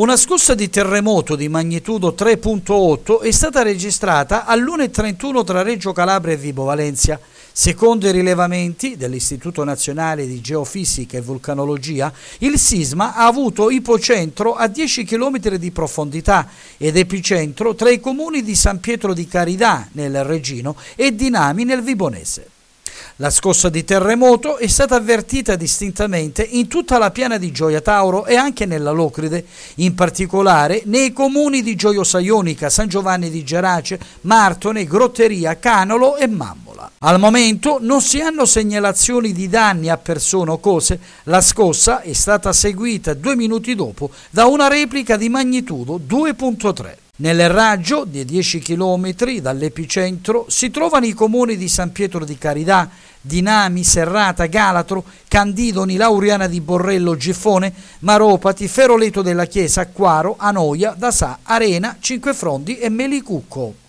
Una scossa di terremoto di magnitudo 3.8 è stata registrata all'1.31 tra Reggio Calabria e Vibo Valencia. Secondo i rilevamenti dell'Istituto Nazionale di Geofisica e Vulcanologia, il sisma ha avuto ipocentro a 10 km di profondità ed epicentro tra i comuni di San Pietro di Caridà nel Regino e Dinami nel Vibonese. La scossa di terremoto è stata avvertita distintamente in tutta la piana di Gioia Tauro e anche nella Locride, in particolare nei comuni di Gioiosa Ionica, San Giovanni di Gerace, Martone, Grotteria, Canolo e Mammola. Al momento non si hanno segnalazioni di danni a persone o cose, la scossa è stata seguita due minuti dopo da una replica di magnitudo 2.3. Nel raggio di 10 km dall'epicentro si trovano i comuni di San Pietro di Carità, Dinami, Serrata, Galatro, Candidoni, Lauriana di Borrello, Giffone, Maropati, Feroleto della Chiesa, Quaro, Anoia, Dasà, Arena, Cinquefrondi e Melicucco.